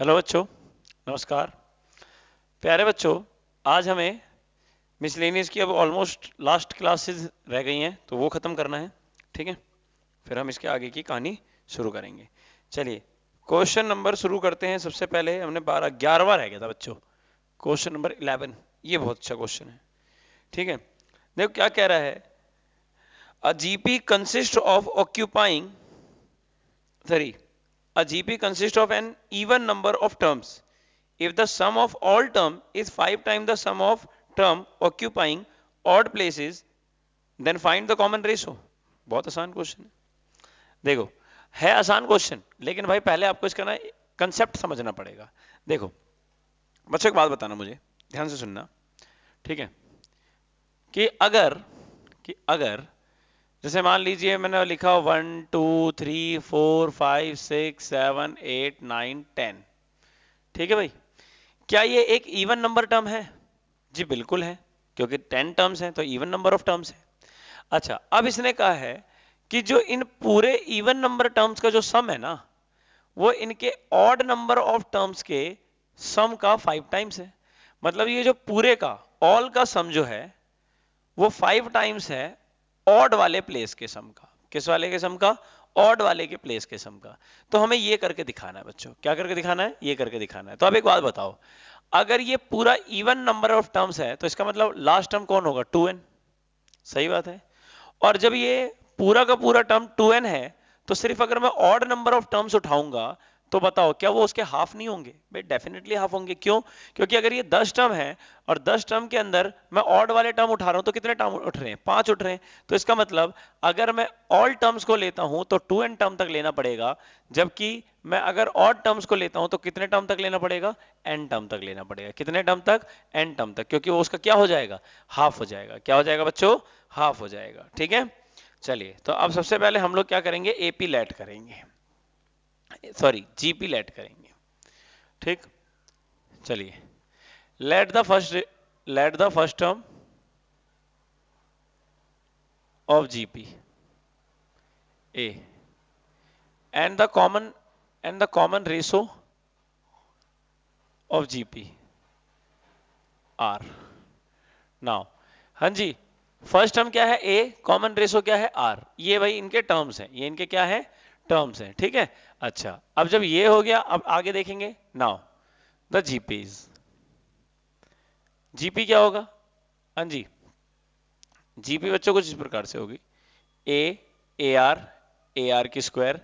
Hello बच्चों नमस्कार प्यारे बच्चों आज हमें मिसलेनियस की अब ऑलमोस्ट लास्ट क्लासेस रह गई हैं तो वो ख़त्म करना है ठीक है फिर हम इसके आगे की कहानी शुरू करेंगे चलिए क्वेश्चन नंबर शुरू करते हैं सबसे पहले हमने बारह ग्यारहवा रह गया था बच्चों क्वेश्चन नंबर इलेवन ये बहुत अच्छा क्वेश्चन है ठीक है देखो क्या कह रहा है a GP consist of occupying sorry a GP consists of an even number of terms. If the sum of all term is 5 times the sum of term occupying odd places, then find the common ratio. bahut आसान question hai dekho hai आसान question lekin bhai pehle aapko iska na concept samajhna padega dekho बच्चों ek baat batana mujhe dhyan se sunna theek hai ki agar ki agar जैसे मान लीजिए मैंने लिखा one two three four five six seven eight nine ten ठीक है भाई क्या ये एक इवन नंबर टर्म है जी बिल्कुल है क्योंकि टेन टर्म्स हैं तो इवन नंबर ऑफ टर्म्स है अच्छा अब इसने कहा है कि जो इन पूरे इवन नंबर टर्म्स का जो सम है ना वो इनके ऑड नंबर ऑफ टर्म्स के सम का फाइव टाइम्स है मतलब ये जो पूरे का ऑल का सम जो है वो फाइव टाइम्स है ऑड वाले प्लेस के सम का किस वाले के सम का ऑड वाले के प्लेस के सम का तो हमें ये करके दिखाना है बच्चों क्या करके दिखाना है ये करके दिखाना है तो अब एक बात बताओ अगर ये पूरा इवन नंबर ऑफ टर्म्स है तो इसका मतलब लास्ट टर्म कौन होगा टू एन सही बात है और जब ये पूरा का पूरा टर्म टू एन है तो सिर्फ अगर मैं ऑड नंबर ऑफ टर्म्स उठाऊंगा तो बताओ क्या वो उसके हाफ नहीं होंगे भाई डेफिनेटली हाफ होंगे क्यों क्योंकि अगर ये दस टर्म है और दस टर्म के अंदर मैं ऑड वाले टर्म उठा रहा हूं तो कितने टर्म उठ रहे हैं पांच उठ रहे हैं तो इसका मतलब अगर मैं ऑल टर्म्स को लेता हूं तो टू एन टर्म तक लेना पड़ेगा जबकि मैं अगर ऑड टर्म्स को लेता हूं तो कितने टर्म तक लेना पड़ेगा एन टर्म तक लेना पड़ेगा कितने टर्म तक एन टर्म तक क्योंकि वो उसका क्या हो जाएगा हाफ हो जाएगा क्या हो जाएगा बच्चों हाफ हो जाएगा ठीक है चलिए तो अब सबसे पहले हम लोग क्या करेंगे एपी लेट करेंगे सॉरी जीपी लेट करेंगे ठीक चलिए let the first let the first term of GP a and the common and the common ratio of GP r now हां जी फर्स्ट टर्म क्या है ए कॉमन रेशो क्या है आर ये भाई इनके टर्म्स हैं ये इनके क्या है टर्म्स हैं ठीक है अच्छा अब जब ये हो गया अब आगे देखेंगे नाउ द जीपी जीपी क्या होगा हाँ जी जीपी बच्चों कुछ इस प्रकार से होगी a a r a are की स्क्वायर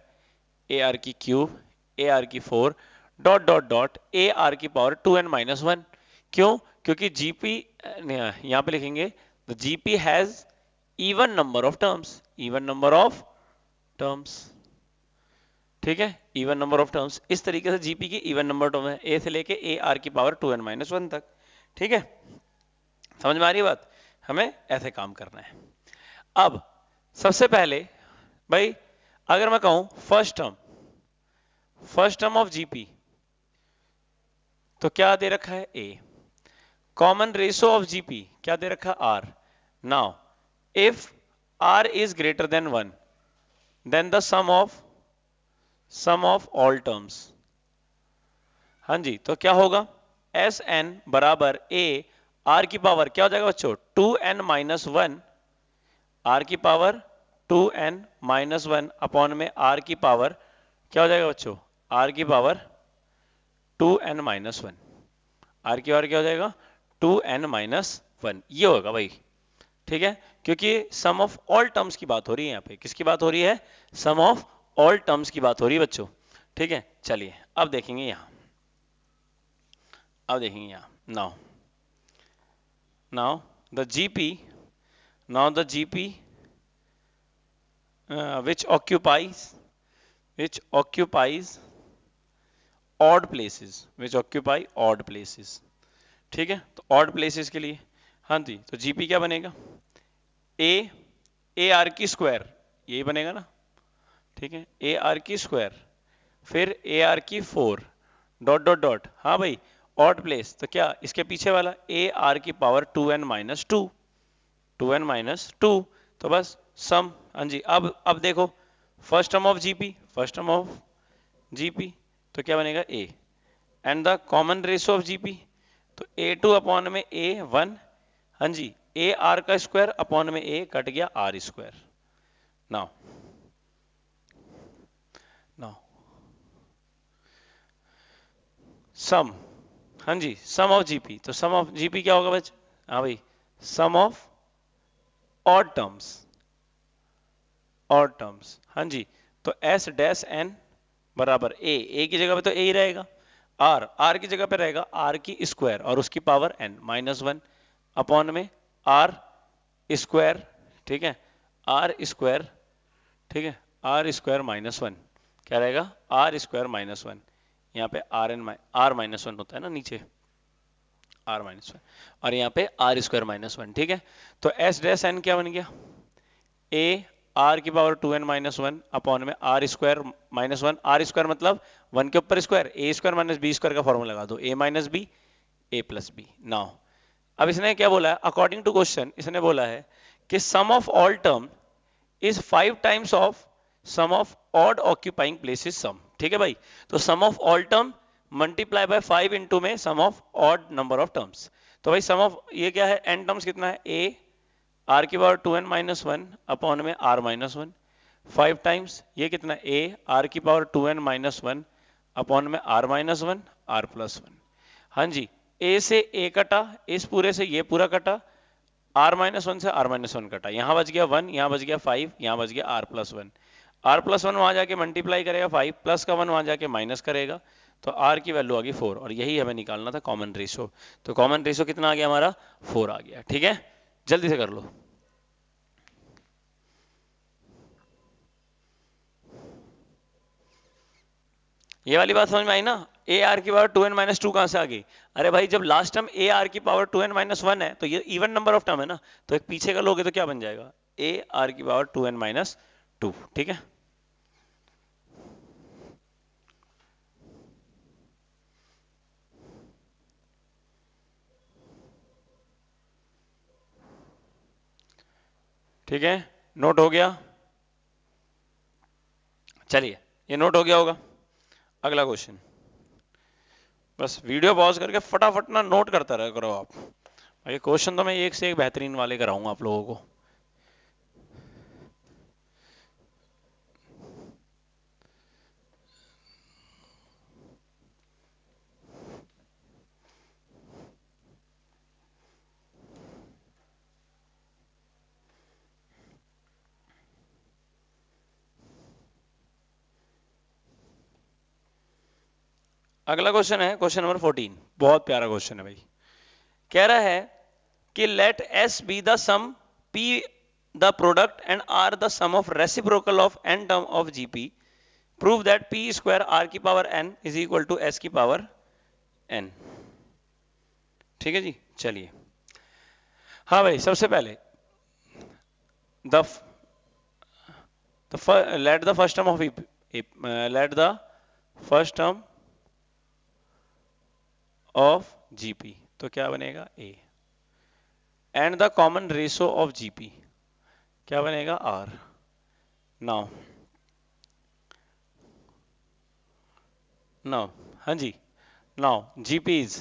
ए आर की क्यूब ए आर की four dot dot dot a are की power two n minus one क्यों क्योंकि जीपी यहां पे लिखेंगे the GP has even number of terms even number of terms ठीक है इवन नंबर ऑफ टर्म्स इस तरीके से जीपी की इवन नंबर टर्म है ए से लेके ए आर की power two n minus one तक ठीक है समझ में आ रही बात हमें ऐसे काम करना है अब सबसे पहले भाई अगर मैं कहूं first term first term of GP तो क्या दे रखा है a common ratio of GP क्या दे रखा है r now if r is greater than one then the sum of sum of all terms हां जी तो क्या होगा एस एन बराबर ए आर की पावर क्या हो जाएगा बच्चों two n minus one r की power two n minus one upon में आर की पावर क्या हो जाएगा बच्चों आर की power two n minus one r की पावर क्या हो जाएगा टू एन माइनस वन ये होगा भाई ठीक है क्योंकि सम ऑफ ऑल टर्म्स की बात हो रही है यहाँ पे किसकी बात हो रही है सम ऑफ ऑल टर्म्स की बात हो रही है बच्चों ठीक है चलिए अब देखेंगे यहां अब देखेंगे यहां now now the GP now the GP which occupies which occupies odd places which occupy odd places ठीक है तो ऑड प्लेसेस के लिए हां जी तो जीपी क्या बनेगा ए ए आर की स्क्वायर यही बनेगा ना ठीक है ए आर की स्क्वायर फिर ए आर की फोर डॉट डॉट डॉट हाँ भाई ऑट प्लेस तो क्या इसके पीछे वाला ए आर की power two n minus two two n minus two तो बस सम हाँ जी अब अब देखो first term of GP first term of GP तो क्या बनेगा a and the common ratio of GP तो ए टू अपॉन में ए वन हाँ जी ए आर का स्क्वायर अपॉन में ए कट गया आर स्क्वायर नाउ सम हाँ जी सम ऑफ जीपी तो सम ऑफ जीपी क्या होगा बच्चे हाँ भाई sum of odd terms odd terms हाँ जी तो एस डैस एन बराबर ए ए की जगह पे तो ए ही रहेगा आर आर की जगह पे रहेगा आर की स्क्वायर और उसकी power N minus one upon में आर स्क्वायर ठीक है आर स्क्वायर ठीक है आर स्क्वायर माइनस वन क्या रहेगा आर स्क्वायर माइनस वन यहाँ पे r n are minus one होता है ना नीचे आर माइनस वन और यहाँ पे आर स्क्वायर माइनस वन ठीक है तो एस डैश एन क्या बन गया ए आर की power two n minus one upon में r square minus one r square मतलब वन के ऊपर square a square minus b square का फॉर्मूला लगा दो a minus b A plus b now अब इसने क्या बोला है अकॉर्डिंग टू क्वेश्चन इसने बोला है कि sum of all term is five times of sum of odd occupying place is sum ठीक है भाई तो sum of all term multiply by five into में sum of odd number of terms तो भाई सम ऑफ ये क्या है एन टर्म्स कितना है ए आर की power two n minus one upon में are minus one five times ये कितना ए आर की power two n minus one upon में are minus one r plus one हाँ जी ए से ए कटा इस पूरे से ये पूरा कटा आर माइनस वन से आर माइनस वन कटा यहां बच गया वन यहां बच गया फाइव यहां बच गया r plus one r plus one वहाँ जाके मल्टीप्लाई करेगा फाइव प्लस का वन वहाँ जाके माइनस करेगा तो आर की वैल्यू आ गई फोर और यही हमें निकालना था कॉमन रेशो तो कॉमन रेशो कितना आ गया हमारा फोर आ गया ठीक है जल्दी से कर लो ये वाली बात समझ में आई ना ए आर की power two n minus two कहां से आ गई अरे भाई जब लास्ट टर्म ए आर की power two n minus one है तो ये इवन नंबर ऑफ टर्म है ना तो एक पीछे का लोगे तो क्या बन जाएगा ए आर की power two n minus two ठीक है ठीक है नोट हो गया चलिए ये नोट हो गया होगा अगला क्वेश्चन बस वीडियो पॉज करके फटाफट ना नोट करता रह करो आप क्वेश्चन तो मैं एक से एक बेहतरीन वाले कराऊंगा आप लोगों को अगला क्वेश्चन है क्वेश्चन नंबर फोर्टीन बहुत प्यारा क्वेश्चन है भाई कह रहा है कि let s be the sum p the product and r the sum of reciprocal of n term of GP prove that p square are की power n is equal to s की power N ठीक है जी चलिए हाँ भाई सबसे पहले the let the first term of let the first term of GP तो क्या बनेगा a and the common ratio of GP क्या बनेगा आर नाउ नाउ हाँ जी now GPs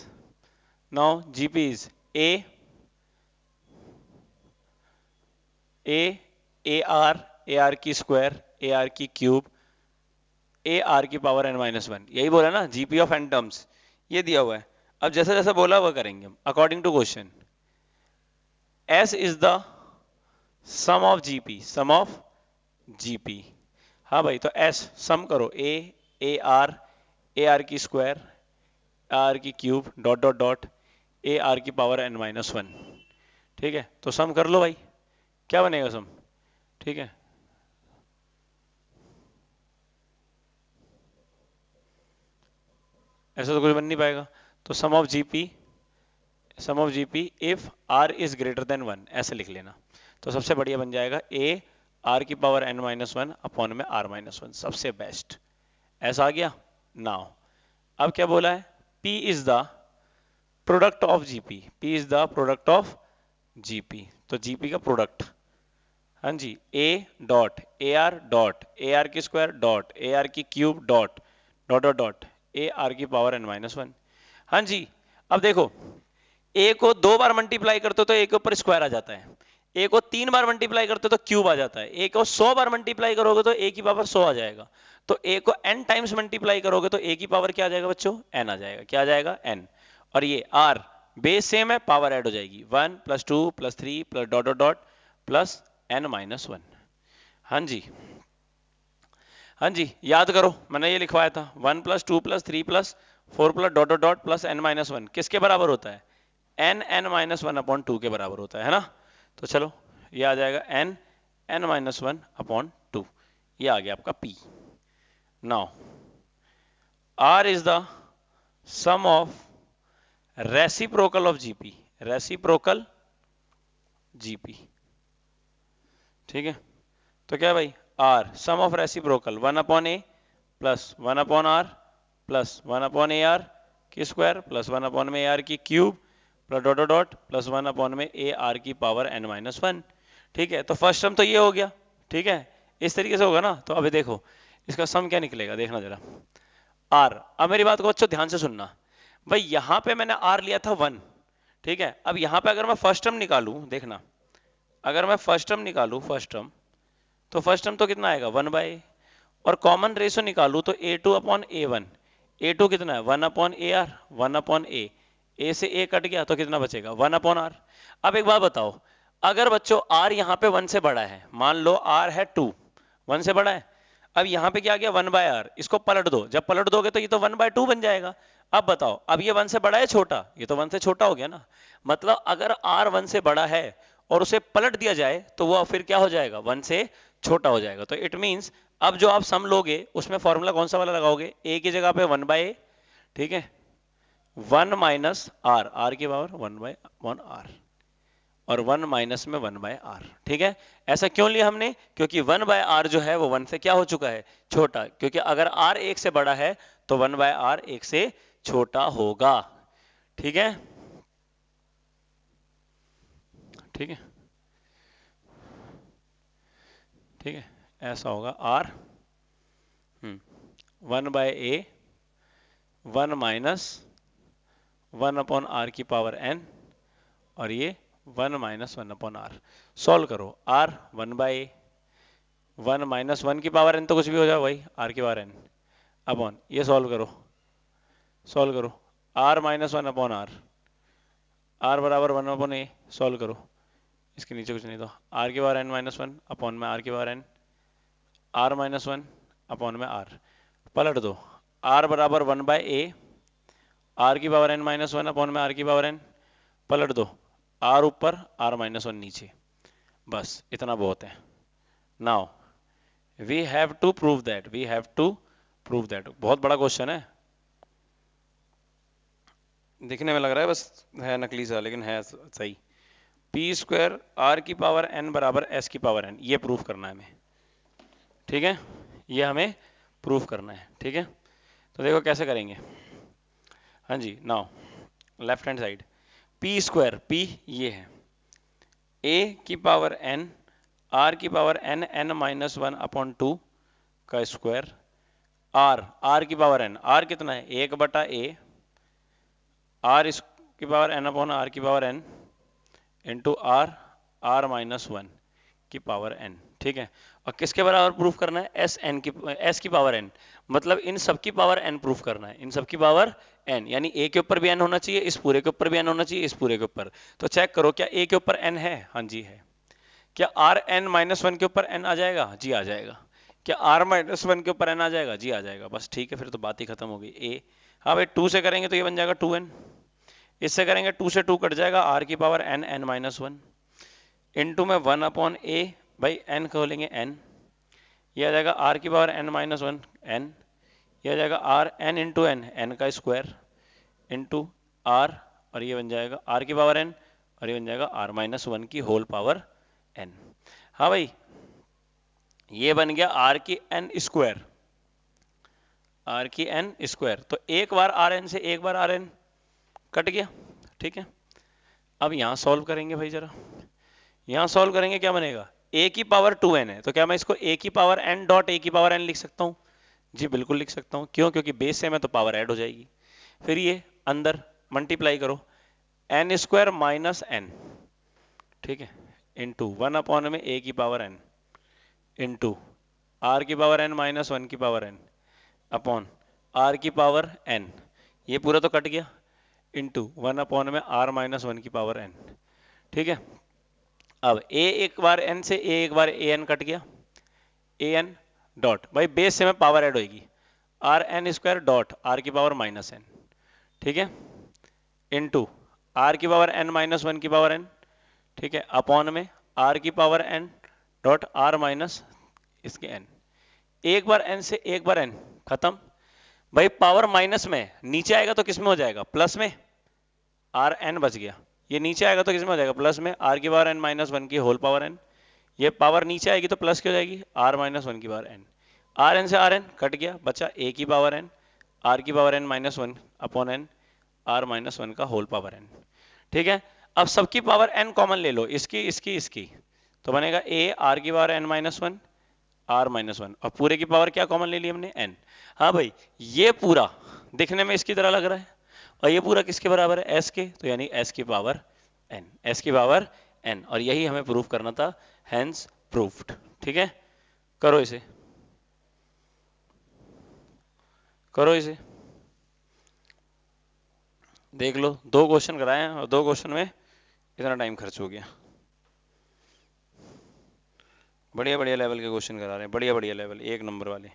now GPs a a a r a are की square a are की cube a are की पावर एन माइनस वन यही बोला ना जीपी ऑफ एन टर्म्स ये दिया हुआ है अब जैसा जैसा बोला वह करेंगे हम according to question s is the sum of GP sum of GP हाँ भाई तो एस सम करो a a r a are की स्क्वायर आर की cube dot dot dot a are की पावर एन माइनस वन ठीक है तो सम कर लो भाई क्या बनेगा सम ठीक है ऐसा तो कुछ बन नहीं पाएगा तो sum of GP sum of GP if r is greater than one ऐसे लिख लेना तो सबसे बढ़िया बन जाएगा ए आर की power N minus one upon में आर माइनस वन सबसे बेस्ट ऐसा आ गया नाउ अब क्या बोला है p is the product of GP p is the product of GP तो जीपी का प्रोडक्ट हाँ जी a dot a r dot a are की स्क्वायर डॉट ए आर की cube dot dot dot dot a are की power N minus one हाँ जी अब देखो ए को दो बार मल्टीप्लाई करते हो तो ए के ऊपर स्क्वायर आ जाता है ए को तीन बार मल्टीप्लाई करते हो तो क्यूब आ जाता है ए को सौ बार मल्टीप्लाई करोगे तो ए की पावर सौ आ जाएगा तो ए को एन टाइम्स मल्टीप्लाई करोगे तो ए की पावर क्या आ जाएगा बच्चों एन आ जाएगा क्या आ जाएगा एन और ये आर बेस सेम है पावर एड हो जाएगी one plus two plus three plus dot dot dot plus n minus one हाँ जी हाँ जी याद करो मैंने ये लिखवाया था one plus two plus three plus four plus dot dot plus n minus one किसके बराबर होता है n N minus one upon two के बराबर होता है है ना तो चलो ये आ जाएगा n N minus one upon two ये आ गया आपका p now r is the sum of reciprocal of GP reciprocal GP ठीक है तो क्या भाई r sum of reciprocal one upon A plus one upon r plus one upon a are की स्क्वायर प्लस वन अपॉन में a are की cube plus dot dot plus one upon में a are की power N minus one ठीक है तो first term तो ये हो गया ठीक है इस तरीके से होगा ना तो अभी देखो इसका सम क्या निकलेगा देखना जरा आर अब मेरी बात को बच्चों ध्यान से सुनना भाई यहां पे मैंने आर लिया था वन ठीक है अब यहां पे अगर मैं फर्स्ट टर्म निकालू देखना अगर मैं फर्स्ट टर्म निकालू फर्स्ट टर्म तो फर्स्ट टर्म तो कितना आएगा वन बाय और कॉमन रेशो निकालू तो a two upon a one a two कितना है one upon a r one upon a a से ए कट गया तो कितना बचेगा वन अपॉन आर अब एक बात बताओ अगर बच्चों आर यहाँ पे वन से बड़ा है मान लो आर है टू वन से बड़ा है अब यहाँ पे क्या आ गया वन बाय आर इसको पलट दो जब पलट दोगे तो ये तो वन बाय टू बन जाएगा अब बताओ अब ये वन से बड़ा है छोटा ये तो वन से छोटा हो गया ना मतलब अगर आर वन से बड़ा है और उसे पलट दिया जाए तो वह फिर क्या हो जाएगा वन से छोटा हो जाएगा तो इट मीन्स अब जो आप सम लोगे उसमें फॉर्मूला कौन सा वाला लगाओगे ए की जगह पे वन बाय ए ठीक है वन माइनस आर आर की power one by one r और वन माइनस में वन बाय आर ठीक है ऐसा क्यों लिया हमने क्योंकि वन बाय आर जो है वो वन से क्या हो चुका है छोटा क्योंकि अगर आर एक से बड़ा है तो वन बाय आर एक से छोटा होगा ठीक है ठीक है ठीक है ऐसा होगा r one by a one minus one upon are की पावर एन और ये one minus one upon r solve करो r one by a one minus one की पावर एन तो कुछ भी हो जाए भाई आर की पावर एन अपॉन ये सॉल्व करो सॉल्व करो r minus one upon r r बराबर वन अपॉन ए सॉल्व करो इसके नीचे कुछ नहीं तो आर के बार एन माइनस वन अपॉन में आर के बार N R minus one upon में आर पलट दो आर बराबर वन बाय ए आर की power N minus one upon में आर की पावर एन पलट दो आर ऊपर आर माइनस वन नीचे बस इतना बहुत है now we have to prove that we have to prove that बहुत बड़ा क्वेश्चन है दिखने में लग रहा है बस है नकली सा लेकिन है सही पी स्क्वायर आर की पावर एन बराबर एस की पावर एन ये प्रूफ करना है हमें ठीक है ये हमें प्रूफ करना है ठीक है तो देखो कैसे करेंगे हाँ जी now left hand side P square P ये है ए की पावर एन आर की power N N minus one upon two का स्क्वायर आर आर की पावर एन आर कितना है एक बटा ए आर की पावर एन अपॉन आर की power N into R R minus one की पावर एन ठीक है और किसके बराबर प्रूफ करना है एस एन की एस की पावर एन मतलब इन सबकी पावर एन प्रूफ करना है इन सबकी पावर एन यानी ए के ऊपर भी एन होना चाहिए इस पूरे के ऊपर भी एन होना चाहिए इस पूरे के ऊपर तो चेक करो क्या ए के ऊपर एन है हाँ जी है क्या आर एन माइनस वन के ऊपर एन आ जाएगा जी आ जाएगा क्या आर माइनस वन के ऊपर एन आ जाएगा जी आ जाएगा बस ठीक है फिर तो बात ही खत्म हो गई ए हाँ भाई टू से करेंगे तो ये बन जाएगा टू एन इससे करेंगे टू से टू कट जाएगा आर की power N N minus one into में वन अपॉन ए भाई एन लेंगे एन यह आ जाएगा आर की power N minus one N यह आ जाएगा R N into N N का स्क्वायर इंटू आर और ये बन जाएगा आर की पावर एन और ये बन जाएगा आर माइनस वन की होल पावर एन हाँ भाई ये बन गया आर की एन स्क्वायर आर की एन स्क्वायर तो एक बार आर एन से एक बार आर एन कट गया ठीक है अब यहां सॉल्व करेंगे भाई जरा यहां सॉल्व करेंगे क्या बनेगा ए की पावर टू एन है तो क्या मैं इसको ए की पावर एन डॉट ए की पावर एन लिख सकता हूँ जी बिल्कुल लिख सकता हूँ क्यों क्योंकि बेस से मैं तो पावर ऐड हो जाएगी फिर ये अंदर मल्टीप्लाई करो एन स्क्वायर माइनस एन ठीक है इंटू वन अपॉन में ए की पावर एन इंटू आर की पावर एन माइनस वन की पावर एन अपॉन आर की पावर एन ये पूरा तो कट गया इंटू वन अपॉन में आर माइनस वन की पावर एन ठीक है अब ए एक बार एन से ए एक बार ए एन कट गया ए एन डॉट भाई बेस से में पावर एड होगी R N square dot R की पावर माइनस एन ठीक है इन टू आर की पावर एन माइनस वन की पावर एन ठीक है अपॉन में आर की power N dot R minus इसके एन एक बार एन से एक बार एन खत्म भाई पावर माइनस में नीचे आएगा तो किस में हो जाएगा प्लस में आर एन बच गया ये नीचे आएगा तो किस में हो जाएगा प्लस में आर की बार एन माइनस वन की होल पावर एन ये पावर नीचे आएगी तो प्लस की हो जाएगी आर माइनस वन की बार एन आर एन से आर एन कट गया बचा ए की पावर एन आर की power N minus one upon N are minus one का होल पावर एन ठीक है अब सबकी पावर एन कॉमन ले लो इसकी इसकी इसकी तो बनेगा ए आर की power N minus one R minus one और पूरे की पावर क्या कॉमन ले ली हमने एन हाँ भाई ये पूरा दिखने में इसकी तरह लग रहा है और ये पूरा किसके बराबर है एस के तो यानी एस की पावर एन एस की पावर एन और यही हमें प्रूफ करना था हैंस प्रूफ्ड ठीक है करो इसे करो इसे देख लो दो क्वेश्चन कराए हैं और दो क्वेश्चन में इतना टाइम खर्च हो गया बढ़िया बढ़िया लेवल के क्वेश्चन करा रहे हैं बढ़िया बढ़िया लेवल एक नंबर वाले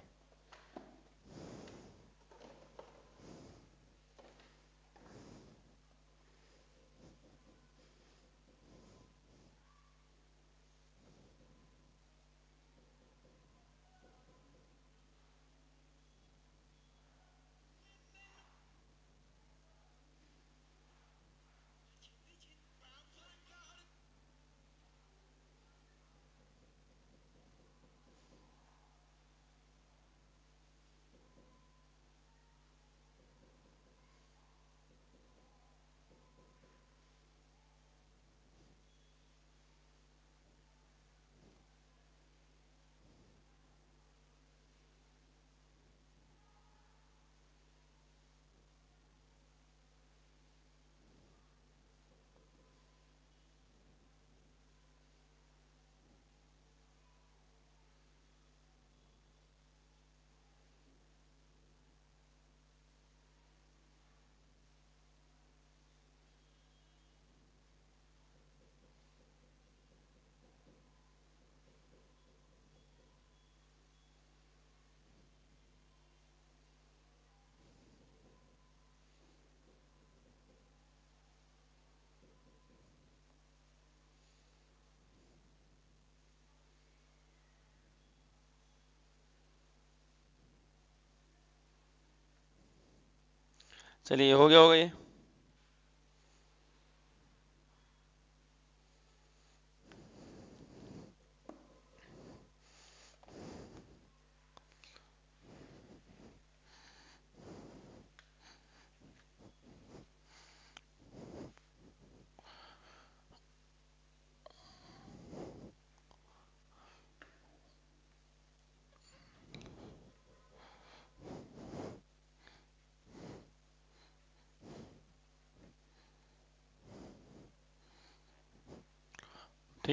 चलिए हो गया होगा ये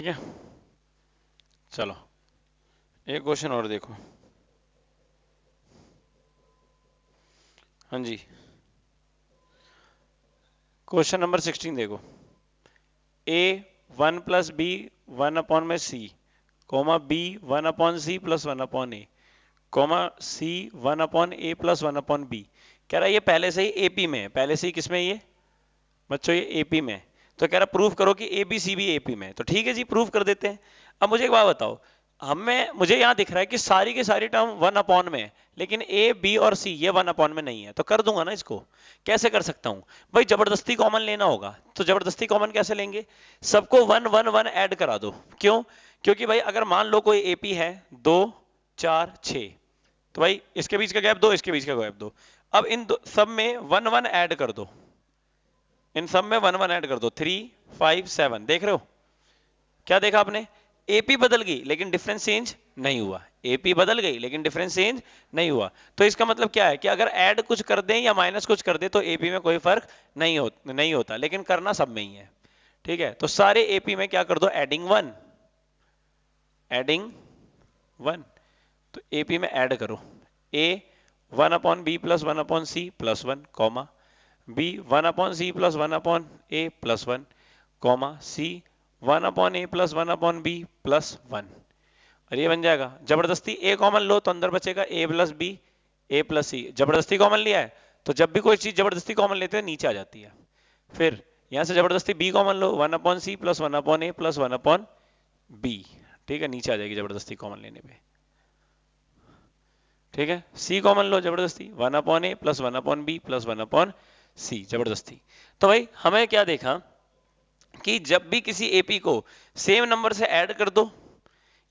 ठीक है चलो एक क्वेश्चन और देखो हाँ जी क्वेश्चन नंबर सिक्सटीन देखो A one plus B one upon में C comma B one upon C plus one upon A comma C one upon A plus one upon B कह रहा है ये पहले से ही एपी में है पहले से ही किसमें ये बच्चों ये एपी में है तो कह रहा प्रूफ करो कि A B C B A P में तो ठीक है जी प्रूफ कर देते हैं अब मुझे एक बात बताओ हमें मुझे यहाँ दिख रहा है कि सारी के सारी टर्म वन अपॉन में है लेकिन ए बी और सी ये वन अपॉन में नहीं है तो कर दूंगा ना इसको कैसे कर सकता हूं भाई जबरदस्ती कॉमन लेना होगा तो जबरदस्ती कॉमन कैसे लेंगे सबको वन वन वन ऐड करा दो क्यों क्योंकि भाई अगर मान लो कोई ए पी है दो चार छ तो भाई इसके बीच का गैप दो इसके बीच का गैप दो अब इन दो सब में वन वन ऐड कर दो इन सब में वन वन ऐड कर दो थ्री फाइव सेवन देख रहे हो क्या देखा आपने एपी बदल गई लेकिन डिफरेंस चेंज नहीं हुआ एपी बदल गई लेकिन डिफरेंस चेंज नहीं हुआ तो इसका मतलब क्या है कि अगर ऐड कुछ कर दें या माइनस कुछ कर दें तो एपी में कोई फर्क नहीं हो नहीं होता लेकिन करना सब में ही है ठीक है तो सारे एपी में क्या कर दो एडिंग वन एडिंग वन तो एपी में एड करो A one upon B plus one upon C plus one comma B one upon C plus one upon A plus one comma C one upon A plus one upon B plus one और ये बन जाएगा जबरदस्ती ए common लो तो अंदर बचेगा A plus B A plus C जबरदस्ती common लिया है तो जब भी कोई चीज जबरदस्ती कॉमन लेते हैं नीचे आ जाती है फिर यहां से जबरदस्ती बी कॉमन लो one upon C plus one upon ए प्लस वन अपॉन बी ठीक है नीचे आ जाएगी जबरदस्ती कॉमन लेने पे ठीक है सी कॉमन लो जबरदस्ती वन अपॉन ए plus one upon B plus one upon C जबरदस्ती तो भाई हमें क्या देखा कि जब भी किसी एपी को सेम नंबर से ऐड कर दो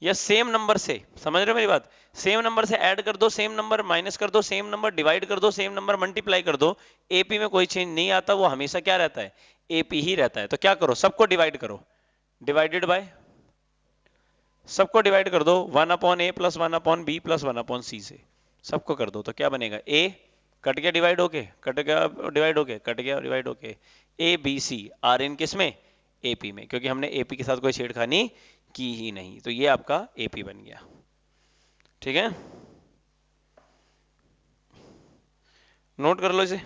या सेम नंबर से समझ रहे हो मेरी बात सेम नंबर से ऐड कर दो सेम नंबर माइनस कर दो सेम नंबर डिवाइड कर दो सेम नंबर मल्टीप्लाई कर दो एपी में कोई चेंज नहीं आता वो हमेशा क्या रहता है एपी ही रहता है तो क्या करो सबको डिवाइड करो डिवाइडेड बाय सबको डिवाइड कर दो वन अपॉन ए plus one upon B plus one upon C से सबको कर दो तो क्या बनेगा ए कट गया डिवाइड होके कट गया डिवाइड होके कट गया डिवाइड होके A B C are in किस में एपी में क्योंकि हमने एपी के साथ कोई छेड़खानी की ही नहीं तो ये आपका एपी बन गया ठीक है नोट कर लो इसे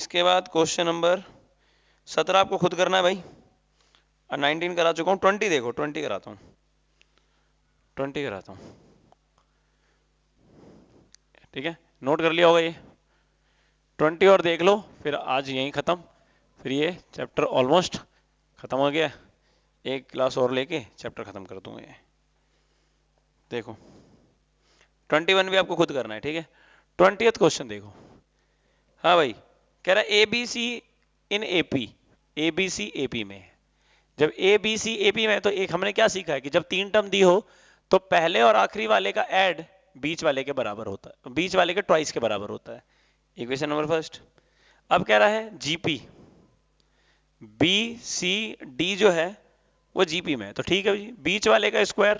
इसके बाद क्वेश्चन नंबर सत्रह आपको खुद करना है भाई नाइनटीन करा चुका हूं ट्वेंटी देखो ट्वेंटी कराता हूं ट्वेंटी कराता हूं ठीक है नोट कर लिया होगा ये ट्वेंटी और देख लो फिर आज यहीं ख़त्म फिर ये चैप्टर ऑलमोस्ट ख़त्म हो गया एक क्लास और लेके चैप्टर ख़त्म कर दूंगा ये देखो ट्वेंटी वन भी आपको खुद करना है ठीक है ट्वेंटी क्वेश्चन देखो हाँ भाई कह रहा है A B C in A P A B C A P में जब ए बी सी ए पी में तो एक हमने क्या सीखा है कि जब तीन टर्म दी हो तो पहले और आखिरी वाले का एड बीच वाले के बराबर होता है बीच वाले के ट्वाइस के बराबर होता है इक्वेशन नंबर फर्स्ट अब कह रहा है जीपी बी सी डी जो है वो जीपी में है तो ठीक है जी बीच वाले का स्क्वायर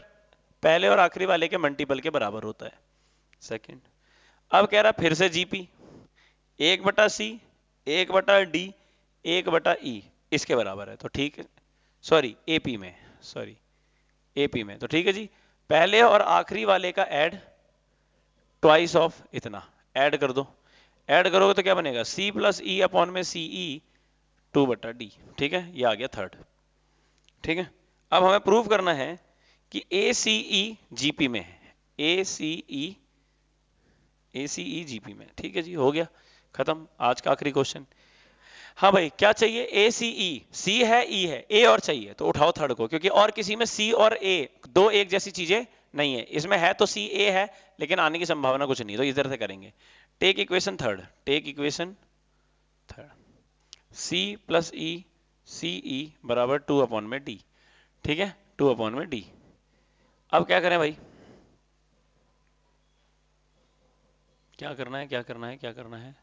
पहले और आखिरी वाले के मल्टीपल के बराबर होता है सेकंड अब कह रहा फिर से जीपी एक बटा सी एक बटा डी एक बटा ई e, इसके बराबर है तो ठीक है सॉरी एपी में सॉरी एपी में तो ठीक है जी पहले और आखिरी वाले का एड ट्वाइस ऑफ इतना ऐड कर दो ऐड करोगे तो क्या बनेगा सी प्लस ई अपॉन में सी ई टू बटा डी ठीक है ये आ गया थर्ड ठीक है अब हमें प्रूव करना है कि ए सी ई जी पी में ए सी ई ए सी ई जी पी में ठीक है जी हो गया खत्म आज का आखिरी क्वेश्चन हाँ भाई क्या चाहिए ए सी ई सी है ई e है ए और चाहिए तो उठाओ थर्ड को क्योंकि और किसी में सी और ए दो एक जैसी चीजें नहीं है इसमें है तो सी ए है लेकिन आने की संभावना कुछ नहीं तो इधर से करेंगे take equation third take equation third C plus E C E बराबर टू अपॉन में डी ठीक है टू अपॉन में डी अब क्या करें भाई क्या करना है क्या करना है क्या करना है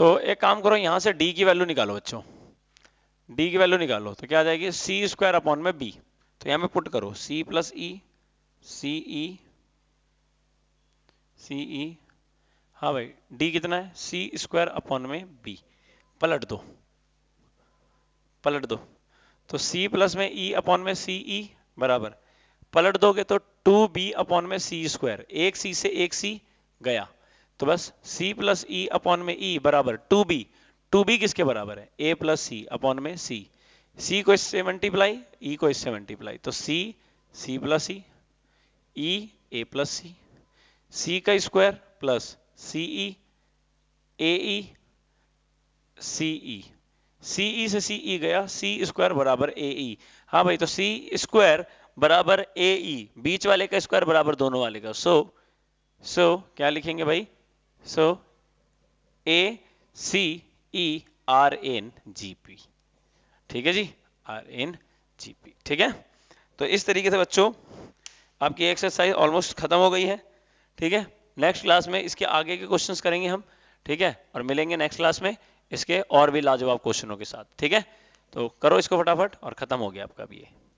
तो एक काम करो यहां से डी की वैल्यू निकालो बच्चों डी की वैल्यू निकालो तो क्या आ जाएगी सी स्क्वायर अपॉन में बी तो यहां पे पुट करो सी प्लस ई सी ई सी ई हाँ भाई डी कितना है सी स्क्वायर अपॉन में बी पलट दो पलट दो तो सी प्लस में ई e अपॉन में सी ई e, बराबर पलट दोगे तो बी अपॉन में सी स्क्वायर एक सी से एक सी गया तो बस c प्लस ई अपॉन में e बराबर 2b 2b किसके बराबर है a प्लस सी अपॉन में c c को इससे मल्टीप्लाई e को इससे मल्टीप्लाई तो c c plus E E A plus C C का स्क्वायर प्लस सी ई ए सी ई सी ई से सी ई e गया सी स्क्वायर बराबर ए ई e। हाँ भाई तो सी स्क्वायर बराबर ए ई e। बीच वाले का स्क्वायर बराबर दोनों वाले का सो so, सो so, क्या लिखेंगे भाई So A C E R N G P ठीक है जी R N G P ठीक है तो इस तरीके से बच्चों आपकी एक्सरसाइज ऑलमोस्ट खत्म हो गई है ठीक है नेक्स्ट क्लास में इसके आगे के क्वेश्चंस करेंगे हम ठीक है और मिलेंगे नेक्स्ट क्लास में इसके और भी लाजवाब क्वेश्चनों के साथ ठीक है तो करो इसको फटाफट और खत्म हो गया आपका भी ये